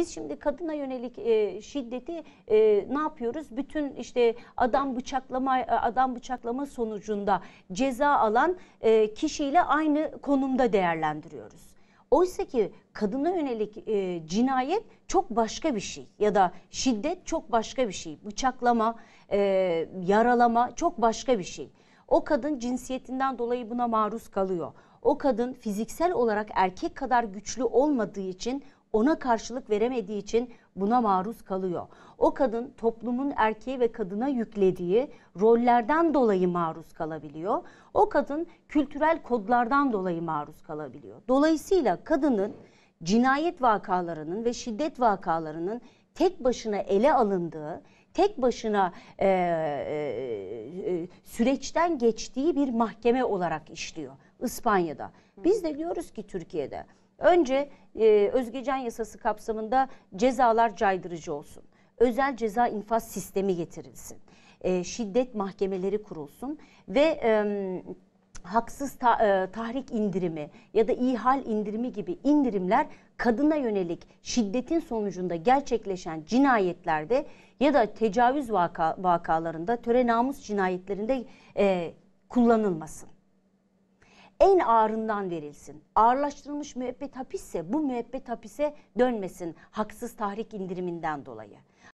Biz şimdi kadına yönelik e, şiddeti e, ne yapıyoruz? Bütün işte adam bıçaklama e, adam bıçaklama sonucunda ceza alan e, kişiyle aynı konumda değerlendiriyoruz. Oysa ki kadına yönelik e, cinayet çok başka bir şey ya da şiddet çok başka bir şey. Bıçaklama, e, yaralama çok başka bir şey. O kadın cinsiyetinden dolayı buna maruz kalıyor. O kadın fiziksel olarak erkek kadar güçlü olmadığı için ona karşılık veremediği için buna maruz kalıyor. O kadın toplumun erkeği ve kadına yüklediği rollerden dolayı maruz kalabiliyor. O kadın kültürel kodlardan dolayı maruz kalabiliyor. Dolayısıyla kadının cinayet vakalarının ve şiddet vakalarının tek başına ele alındığı, tek başına e, e, e süreçten geçtiği bir mahkeme olarak işliyor İspanya'da. Biz de diyoruz ki Türkiye'de Önce e, Özgecan yasası kapsamında cezalar caydırıcı olsun. Özel ceza infaz sistemi getirilsin. E, şiddet mahkemeleri kurulsun ve e, haksız ta, e, tahrik indirimi ya da ihal indirimi gibi indirimler kadına yönelik şiddetin sonucunda gerçekleşen cinayetlerde ya da tecavüz vaka, vakalarında töre namus cinayetlerinde e, kullanılmasın en ağırından verilsin. Ağırlaştırılmış müebbet hapisse bu müebbet hapise dönmesin haksız tahrik indiriminden dolayı.